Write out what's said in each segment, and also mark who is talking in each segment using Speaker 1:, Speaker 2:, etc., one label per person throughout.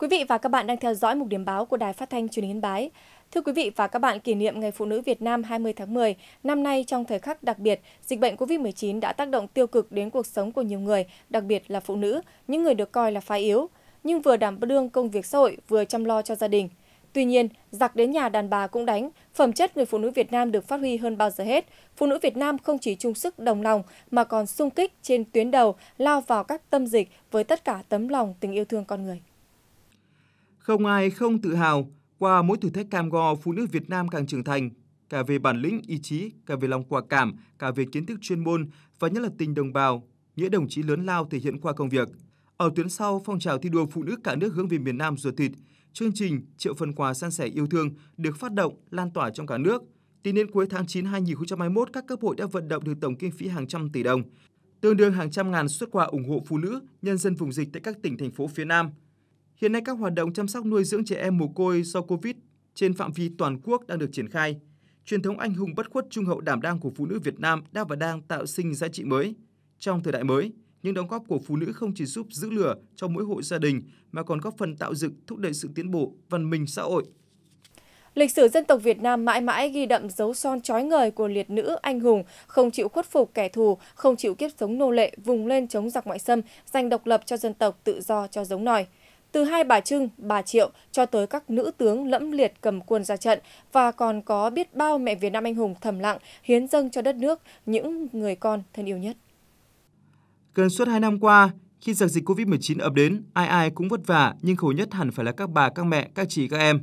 Speaker 1: Quý vị và các bạn đang theo dõi mục điểm báo của Đài Phát thanh Truyền hình Yên Bái. Thưa quý vị và các bạn, kỷ niệm Ngày Phụ nữ Việt Nam 20 tháng 10, năm nay trong thời khắc đặc biệt, dịch bệnh COVID-19 đã tác động tiêu cực đến cuộc sống của nhiều người, đặc biệt là phụ nữ, những người được coi là phái yếu, nhưng vừa đảm đương công việc xã hội, vừa chăm lo cho gia đình. Tuy nhiên, giặc đến nhà đàn bà cũng đánh, phẩm chất người phụ nữ Việt Nam được phát huy hơn bao giờ hết. Phụ nữ Việt Nam không chỉ chung sức đồng lòng mà còn sung kích trên tuyến đầu, lao vào các tâm dịch với tất cả tấm lòng tình yêu thương con người.
Speaker 2: Không ai không tự hào qua mỗi thử thách cam go, phụ nữ Việt Nam càng trưởng thành, cả về bản lĩnh, ý chí, cả về lòng quả cảm, cả về kiến thức chuyên môn và nhất là tình đồng bào, nghĩa đồng chí lớn lao thể hiện qua công việc. Ở tuyến sau, phong trào thi đua phụ nữ cả nước hướng về miền Nam ruột thịt, chương trình Triệu phần quà san sẻ yêu thương được phát động lan tỏa trong cả nước. Tính đến cuối tháng 9 2021, các cấp hội đã vận động được tổng kinh phí hàng trăm tỷ đồng, tương đương hàng trăm ngàn xuất quà ủng hộ phụ nữ, nhân dân vùng dịch tại các tỉnh thành phố phía Nam. Hiện nay các hoạt động chăm sóc nuôi dưỡng trẻ em mồ côi do Covid trên phạm vi toàn quốc đang được triển khai. Truyền thống anh hùng bất khuất trung hậu đảm đang của phụ nữ Việt Nam đã và đang tạo sinh giá trị mới. Trong thời đại mới, những đóng góp của phụ nữ không chỉ giúp giữ lửa cho mỗi hộ gia đình mà còn góp phần tạo dựng thúc đẩy sự tiến bộ văn minh xã hội.
Speaker 1: Lịch sử dân tộc Việt Nam mãi mãi ghi đậm dấu son trói ngời của liệt nữ anh hùng, không chịu khuất phục kẻ thù, không chịu kiếp sống nô lệ, vùng lên chống giặc ngoại xâm, giành độc lập cho dân tộc, tự do cho giống nòi từ hai bà Trưng, bà Triệu cho tới các nữ tướng lẫm liệt cầm quân ra trận và còn có biết bao mẹ Việt Nam anh hùng thầm lặng hiến dâng cho đất nước những người con thân yêu nhất.
Speaker 2: Gần suốt 2 năm qua, khi giặc dịch Covid-19 ập đến, ai ai cũng vất vả nhưng khổ nhất hẳn phải là các bà, các mẹ, các chị, các em.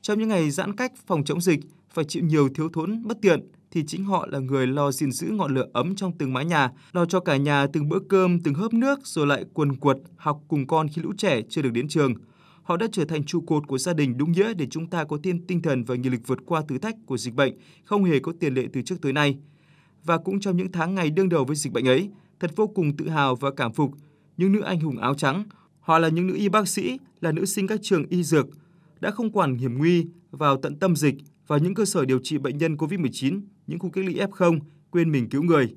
Speaker 2: Trong những ngày giãn cách phòng chống dịch, phải chịu nhiều thiếu thốn, bất tiện – thì chính họ là người lo gìn giữ ngọn lửa ấm trong từng mái nhà, lo cho cả nhà từng bữa cơm, từng hớp nước rồi lại quần quật học cùng con khi lũ trẻ chưa được đến trường. Họ đã trở thành trụ cột của gia đình đúng nghĩa để chúng ta có thêm tinh thần và nghị lực vượt qua thử thách của dịch bệnh không hề có tiền lệ từ trước tới nay. Và cũng trong những tháng ngày đương đầu với dịch bệnh ấy, thật vô cùng tự hào và cảm phục những nữ anh hùng áo trắng. Họ là những nữ y bác sĩ, là nữ sinh các trường y dược, đã không quản hiểm nguy vào tận tâm dịch và những cơ sở điều trị bệnh nhân COVID-19 những khu cách ly F0 quên mình cứu người.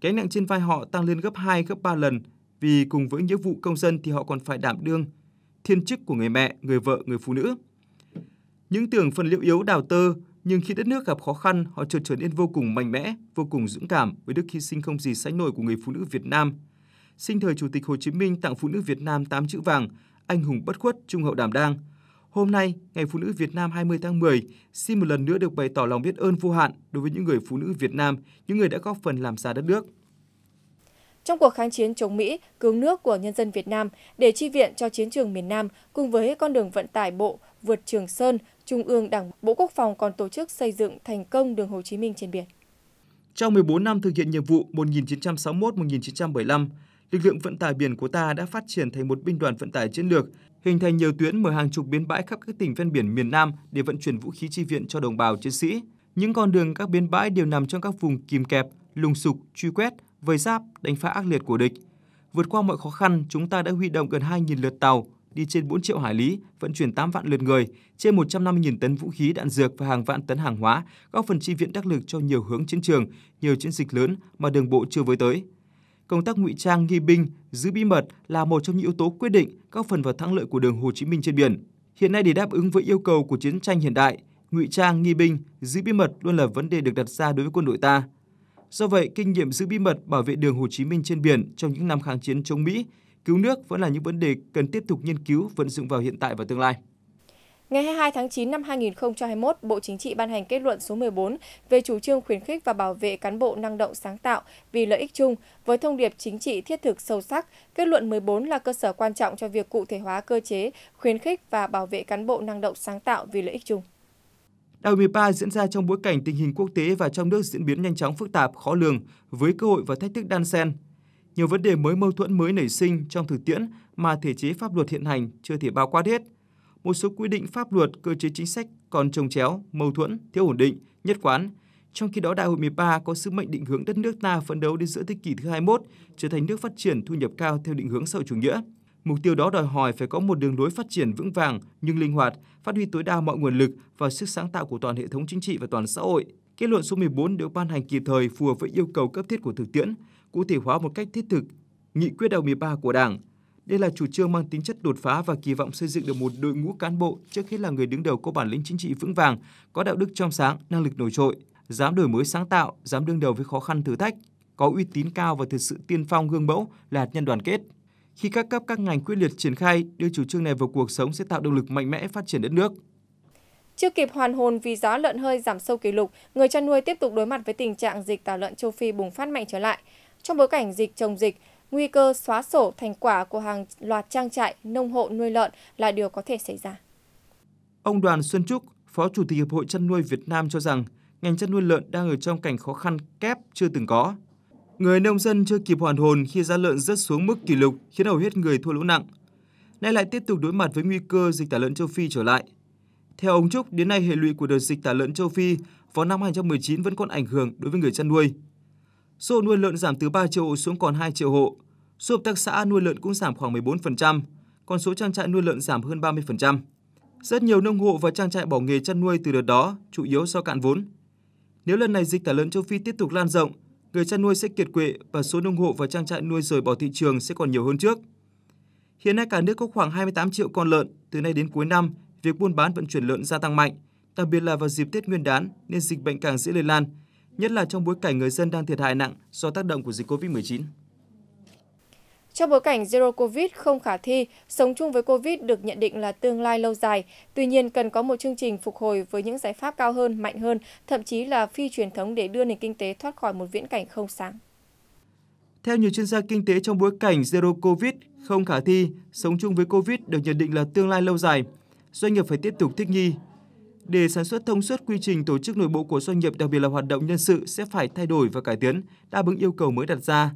Speaker 2: Cái nặng trên vai họ tăng lên gấp 2, gấp 3 lần vì cùng với nghĩa vụ công dân thì họ còn phải đảm đương thiên chức của người mẹ, người vợ, người phụ nữ. Những tưởng phần liệu yếu đào tơ, nhưng khi đất nước gặp khó khăn, họ chợt trở nên vô cùng mạnh mẽ, vô cùng dũng cảm với đức hy sinh không gì sánh nổi của người phụ nữ Việt Nam. Sinh thời Chủ tịch Hồ Chí Minh tặng phụ nữ Việt Nam 8 chữ vàng, anh hùng bất khuất, trung hậu đảm đang – Hôm nay, Ngày Phụ nữ Việt Nam 20 tháng 10, xin một lần nữa được bày tỏ lòng biết ơn vô hạn đối với những người phụ nữ Việt Nam, những người đã góp phần làm ra đất nước.
Speaker 1: Trong cuộc kháng chiến chống Mỹ, cứu nước của nhân dân Việt Nam để chi viện cho chiến trường miền Nam cùng với con đường vận tải bộ vượt Trường Sơn, Trung ương Đảng Bộ Quốc phòng còn tổ chức xây dựng thành công đường Hồ Chí Minh trên biển.
Speaker 2: Trong 14 năm thực hiện nhiệm vụ 1961-1975, lực lượng vận tải biển của ta đã phát triển thành một binh đoàn vận tải chiến lược, hình thành nhiều tuyến mở hàng chục bến bãi khắp các tỉnh ven biển miền Nam để vận chuyển vũ khí chi viện cho đồng bào chiến sĩ. Những con đường các bến bãi đều nằm trong các vùng kìm kẹp, lùng sục, truy quét, vây giáp, đánh phá ác liệt của địch. Vượt qua mọi khó khăn, chúng ta đã huy động gần 2.000 lượt tàu, đi trên 4 triệu hải lý, vận chuyển 8 vạn lượt người, trên 150.000 tấn vũ khí đạn dược và hàng vạn tấn hàng hóa, góp phần chi viện đắc lực cho nhiều hướng chiến trường, nhiều chiến dịch lớn mà đường bộ chưa với tới công tác ngụy trang nghi binh, giữ bí mật là một trong những yếu tố quyết định các phần vào thắng lợi của đường Hồ Chí Minh trên biển. Hiện nay để đáp ứng với yêu cầu của chiến tranh hiện đại, ngụy trang nghi binh, giữ bí mật luôn là vấn đề được đặt ra đối với quân đội ta. Do vậy, kinh nghiệm giữ bí mật bảo vệ đường Hồ Chí Minh trên biển trong những năm kháng chiến chống Mỹ, cứu nước vẫn là những vấn đề cần tiếp tục nghiên cứu vận dụng vào hiện tại và tương lai.
Speaker 1: Ngày 22 tháng 9 năm 2021, Bộ Chính trị ban hành kết luận số 14 về chủ trương khuyến khích và bảo vệ cán bộ năng động sáng tạo vì lợi ích chung với thông điệp chính trị thiết thực sâu sắc. Kết luận 14 là cơ sở quan trọng cho việc cụ thể hóa cơ chế khuyến khích và bảo vệ cán bộ năng động sáng tạo vì lợi ích chung.
Speaker 2: Đại hội 13 diễn ra trong bối cảnh tình hình quốc tế và trong nước diễn biến nhanh chóng phức tạp, khó lường, với cơ hội và thách thức đan xen. Nhiều vấn đề mới mâu thuẫn mới nảy sinh trong thực tiễn mà thể chế pháp luật hiện hành chưa thể bao quát hết – một số quy định pháp luật, cơ chế chính sách còn trồng chéo, mâu thuẫn, thiếu ổn định, nhất quán. Trong khi đó, Đại hội 13 có sứ mệnh định hướng đất nước ta phấn đấu đến giữa thế kỷ thứ 21 trở thành nước phát triển thu nhập cao theo định hướng xã hội chủ nghĩa. Mục tiêu đó đòi hỏi phải có một đường lối phát triển vững vàng nhưng linh hoạt, phát huy tối đa mọi nguồn lực và sức sáng tạo của toàn hệ thống chính trị và toàn xã hội. Kết luận số 14 được ban hành kịp thời phù hợp với yêu cầu cấp thiết của thực tiễn, cụ thể hóa một cách thiết thực nghị quyết đại 13 của Đảng, đây là chủ trương mang tính chất đột phá và kỳ vọng xây dựng được một đội ngũ cán bộ trước hết là người đứng đầu có bản lĩnh chính trị vững vàng, có đạo đức trong sáng, năng lực nổi trội, dám đổi mới sáng tạo, dám đương đầu với khó khăn thử thách, có uy tín cao và thực sự tiên phong gương mẫu là hạt nhân đoàn kết. Khi các cấp các ngành quyết liệt triển khai, đưa chủ trương này vào cuộc sống sẽ tạo động lực mạnh mẽ phát triển đất nước. Chưa
Speaker 1: kịp hoàn hồn vì giá lợn hơi giảm sâu kỷ lục, người chăn nuôi tiếp tục đối mặt với tình trạng dịch tả lợn châu Phi bùng phát mạnh trở lại. Trong bối cảnh dịch chồng dịch, nguy cơ xóa sổ thành quả của hàng loạt trang trại nông hộ nuôi lợn là điều có thể xảy ra.
Speaker 2: Ông Đoàn Xuân Trúc, Phó Chủ tịch Hiệp hội chăn nuôi Việt Nam cho rằng, ngành chăn nuôi lợn đang ở trong cảnh khó khăn kép chưa từng có. Người nông dân chưa kịp hoàn hồn khi giá lợn rớt xuống mức kỷ lục khiến hầu hết người thua lỗ nặng. Nay lại tiếp tục đối mặt với nguy cơ dịch tả lợn châu Phi trở lại. Theo ông Trúc, đến nay hệ lụy của đợt dịch tả lợn châu Phi vào năm 2019 vẫn còn ảnh hưởng đối với người chăn nuôi. Số nuôi lợn giảm từ 3 triệu hộ xuống còn 2 triệu hộ. Số hợp tác xã nuôi lợn cũng giảm khoảng 14%, còn số trang trại nuôi lợn giảm hơn 30%. Rất nhiều nông hộ và trang trại bỏ nghề chăn nuôi từ đợt đó, chủ yếu do cạn vốn. Nếu lần này dịch tả lợn châu Phi tiếp tục lan rộng, người chăn nuôi sẽ kiệt quệ và số nông hộ và trang trại nuôi rời bỏ thị trường sẽ còn nhiều hơn trước. Hiện nay cả nước có khoảng 28 triệu con lợn, từ nay đến cuối năm, việc buôn bán vận chuyển lợn gia tăng mạnh, đặc biệt là vào dịp Tết Nguyên đán nên dịch bệnh càng dễ lây lan, nhất là trong bối cảnh người dân đang thiệt hại nặng do tác động của dịch COVID-19.
Speaker 1: Trong bối cảnh Zero Covid không khả thi, sống chung với Covid được nhận định là tương lai lâu dài. Tuy nhiên, cần có một chương trình phục hồi với những giải pháp cao hơn, mạnh hơn, thậm chí là phi truyền thống để đưa nền kinh tế thoát khỏi một viễn cảnh không sáng.
Speaker 2: Theo nhiều chuyên gia kinh tế trong bối cảnh Zero Covid không khả thi, sống chung với Covid được nhận định là tương lai lâu dài. Doanh nghiệp phải tiếp tục thích nghi, để sản xuất thông suốt quy trình tổ chức nội bộ của doanh nghiệp, đặc biệt là hoạt động nhân sự sẽ phải thay đổi và cải tiến, đáp ứng yêu cầu mới đặt ra.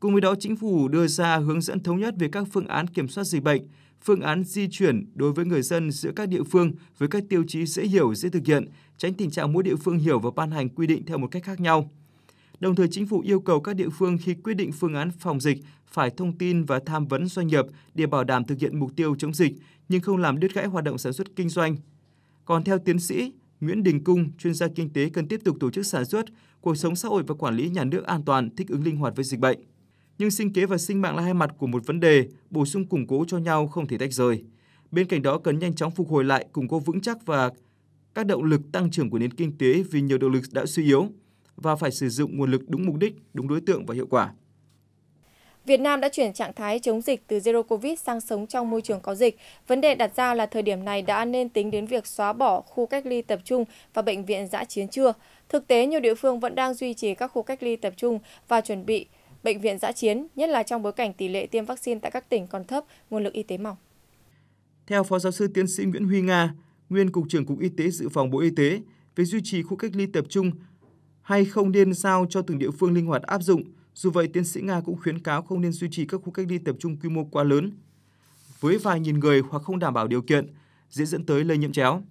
Speaker 2: Cùng với đó, chính phủ đưa ra hướng dẫn thống nhất về các phương án kiểm soát dịch bệnh, phương án di chuyển đối với người dân giữa các địa phương với các tiêu chí dễ hiểu, dễ thực hiện, tránh tình trạng mỗi địa phương hiểu và ban hành quy định theo một cách khác nhau. Đồng thời, chính phủ yêu cầu các địa phương khi quyết định phương án phòng dịch phải thông tin và tham vấn doanh nghiệp để bảo đảm thực hiện mục tiêu chống dịch, nhưng không làm đứt gãy hoạt động sản xuất kinh doanh, còn theo tiến sĩ Nguyễn Đình Cung, chuyên gia kinh tế cần tiếp tục tổ chức sản xuất, cuộc sống xã hội và quản lý nhà nước an toàn, thích ứng linh hoạt với dịch bệnh. Nhưng sinh kế và sinh mạng là hai mặt của một vấn đề, bổ sung củng cố cho nhau không thể tách rời. Bên cạnh đó cần nhanh chóng phục hồi lại, củng cố vững chắc và các động lực tăng trưởng của nền kinh tế vì nhiều động lực đã suy yếu và phải sử dụng nguồn lực đúng mục đích, đúng đối tượng và hiệu quả.
Speaker 1: Việt Nam đã chuyển trạng thái chống dịch từ Zero Covid sang sống trong môi trường có dịch. Vấn đề đặt ra là thời điểm này đã nên tính đến việc xóa bỏ khu cách ly tập trung và bệnh viện giã chiến chưa. Thực tế, nhiều địa phương vẫn đang duy trì các khu cách ly tập trung và chuẩn bị bệnh viện giã chiến, nhất là trong bối cảnh tỷ lệ tiêm vaccine tại các tỉnh còn thấp, nguồn lực y tế mỏng.
Speaker 2: Theo Phó Giáo sư Tiến sĩ Nguyễn Huy Nga, nguyên Cục trưởng Cục Y tế Dự phòng Bộ Y tế, việc duy trì khu cách ly tập trung hay không nên sao cho từng địa phương linh hoạt áp dụng – dù vậy, tiến sĩ Nga cũng khuyến cáo không nên duy trì các khu cách ly tập trung quy mô quá lớn với vài nghìn người hoặc không đảm bảo điều kiện, dễ dẫn tới lây nhiễm chéo.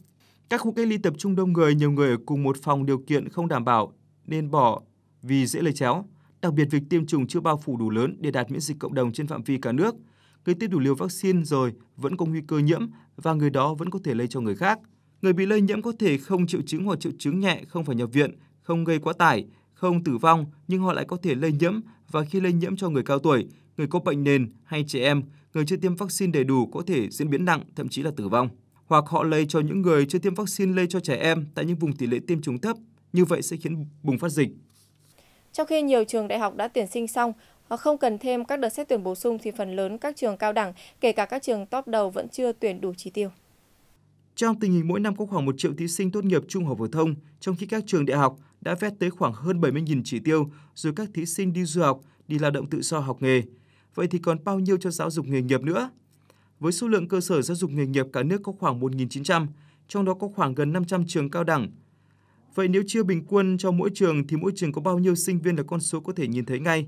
Speaker 2: Các khu cách ly tập trung đông người, nhiều người ở cùng một phòng điều kiện không đảm bảo nên bỏ vì dễ lây chéo. Đặc biệt việc tiêm chủng chưa bao phủ đủ lớn để đạt miễn dịch cộng đồng trên phạm vi cả nước. Người tiêm đủ liều vaccine rồi vẫn có nguy cơ nhiễm và người đó vẫn có thể lây cho người khác. Người bị lây nhiễm có thể không triệu chứng hoặc triệu chứng nhẹ, không phải nhập viện, không gây quá tải, không tử vong nhưng họ lại có thể lây nhiễm và khi lây nhiễm cho người cao tuổi, người có bệnh nền hay trẻ em, người chưa tiêm vaccine đầy đủ có thể diễn biến nặng, thậm chí là tử vong. Hoặc họ lây cho những người chưa tiêm vaccine lây cho trẻ em tại những vùng tỷ lệ tiêm chủng thấp, như vậy sẽ khiến bùng phát dịch.
Speaker 1: Trong khi nhiều trường đại học đã tuyển sinh xong, hoặc ờ, không cần thêm các đợt xét tuyển bổ sung thì phần lớn các trường cao đẳng, kể cả các trường top đầu vẫn chưa tuyển đủ chỉ tiêu.
Speaker 2: Trong tình hình mỗi năm có khoảng 1 triệu thí sinh tốt nghiệp trung học phổ thông, trong khi các trường đại học đã vét tới khoảng hơn 70.000 chỉ tiêu rồi các thí sinh đi du học, đi lao động tự do học nghề. Vậy thì còn bao nhiêu cho giáo dục nghề nghiệp nữa? Với số lượng cơ sở giáo dục nghề nghiệp cả nước có khoảng 1.900, trong đó có khoảng gần 500 trường cao đẳng. Vậy nếu chưa bình quân cho mỗi trường thì mỗi trường có bao nhiêu sinh viên là con số có thể nhìn thấy ngay.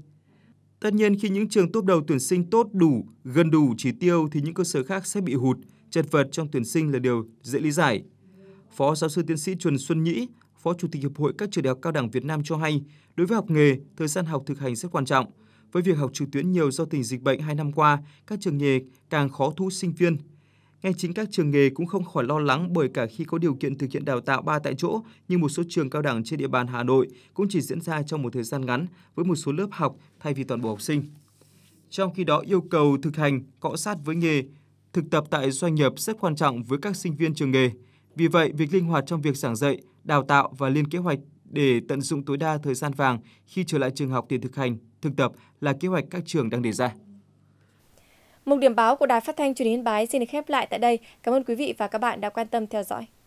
Speaker 2: Tất nhiên khi những trường top đầu tuyển sinh tốt đủ, gần đủ chỉ tiêu thì những cơ sở khác sẽ bị hụt, chật vật trong tuyển sinh là điều dễ lý giải. Phó giáo sư tiến sĩ Trần Xuân Nhĩ, Phó Chủ tịch Hiệp hội các trường đại học cao đẳng Việt Nam cho hay, đối với học nghề, thời gian học thực hành rất quan trọng. Với việc học trực tuyến nhiều do tình dịch bệnh 2 năm qua, các trường nghề càng khó thu sinh viên. Ngay chính các trường nghề cũng không khỏi lo lắng bởi cả khi có điều kiện thực hiện đào tạo ba tại chỗ, nhưng một số trường cao đẳng trên địa bàn Hà Nội cũng chỉ diễn ra trong một thời gian ngắn với một số lớp học thay vì toàn bộ học sinh. Trong khi đó, yêu cầu thực hành cọ sát với nghề, thực tập tại doanh nghiệp rất quan trọng với các sinh viên trường nghề. Vì vậy, việc linh hoạt trong việc giảng dạy, đào tạo và lên kế hoạch để tận dụng tối đa thời gian vàng khi trở lại trường học để thực hành, thực tập là kế hoạch các trường đang đề ra.
Speaker 1: Mục điểm báo của Đài Phát thanh Truyền hình Yên Bái xin được khép lại tại đây. Cảm ơn quý vị và các bạn đã quan tâm theo dõi.